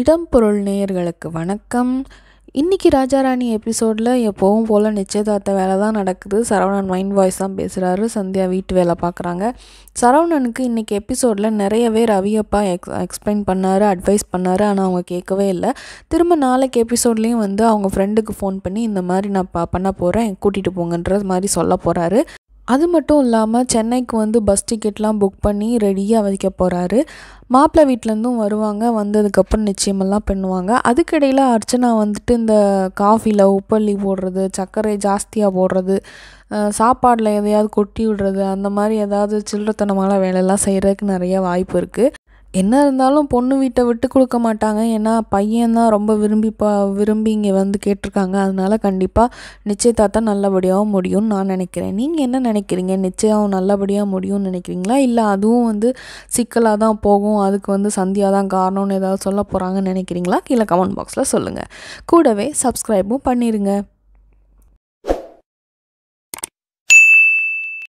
இடம் பொருள் நேயர்களுக்கு வணக்கம் இன்றைக்கி ராஜாராணி எபிசோடில் எப்போவும் போல் நிச்சயதார்த்த வேலை தான் நடக்குது சரவணன் மைண்ட் வாய்ஸ் தான் பேசுகிறாரு சந்தியா வீட்டு வேலை பார்க்குறாங்க சரவணனுக்கு இன்றைக்கி எபிசோடில் நிறையவே ரவியப்பா எக்ஸ் எக்ஸ்பிளைன் பண்ணார் அட்வைஸ் பண்ணார் ஆனால் அவங்க கேட்கவே இல்லை திரும்ப நாளைக்கு எபிசோட்லேயும் வந்து அவங்க ஃப்ரெண்டுக்கு ஃபோன் பண்ணி இந்த மாதிரி நான் ப பண்ண போகிறேன் கூட்டிகிட்டு போங்கன்ற மாதிரி சொல்ல போகிறாரு அது மட்டும் இல்லாமல் சென்னைக்கு வந்து பஸ் டிக்கெட்லாம் புக் பண்ணி ரெடியாக வைக்க போகிறாரு மாப்பிள்ளை வீட்டிலேருந்தும் வருவாங்க வந்ததுக்கப்புறம் நிச்சயமெல்லாம் பண்ணுவாங்க அதுக்கிடையில் அர்ச்சனா வந்துட்டு இந்த காஃபியில் உப்பள்ளி போடுறது சர்க்கரை ஜாஸ்தியாக போடுறது சாப்பாடில் எதையாவது கொட்டி விடுறது அந்த மாதிரி ஏதாவது சில்லறத்தனமான வேலையெல்லாம் செய்கிறதுக்கு நிறைய வாய்ப்பு இருக்குது என்ன இருந்தாலும் பொண்ணு வீட்டை விட்டு கொடுக்க மாட்டாங்க ஏன்னா பையன் தான் ரொம்ப விரும்பி பா விரும்பி இங்கே வந்து கேட்டிருக்காங்க அதனால கண்டிப்பாக நிச்சயதார்த்தம் நல்லபடியாகவும் முடியும்னு நான் நினைக்கிறேன் நீங்கள் என்ன நினைக்கிறீங்க நிச்சயம் நல்லபடியாக முடியும்னு நினைக்கிறீங்களா இல்லை அதுவும் வந்து சிக்கலாக தான் போகும் அதுக்கு வந்து சந்தியாக தான் காரணம்னு ஏதாவது சொல்ல போகிறாங்கன்னு நினைக்கிறீங்களா கீழே கமெண்ட் பாக்ஸில் சொல்லுங்கள் கூடவே சப்ஸ்கிரைபும் பண்ணிடுங்க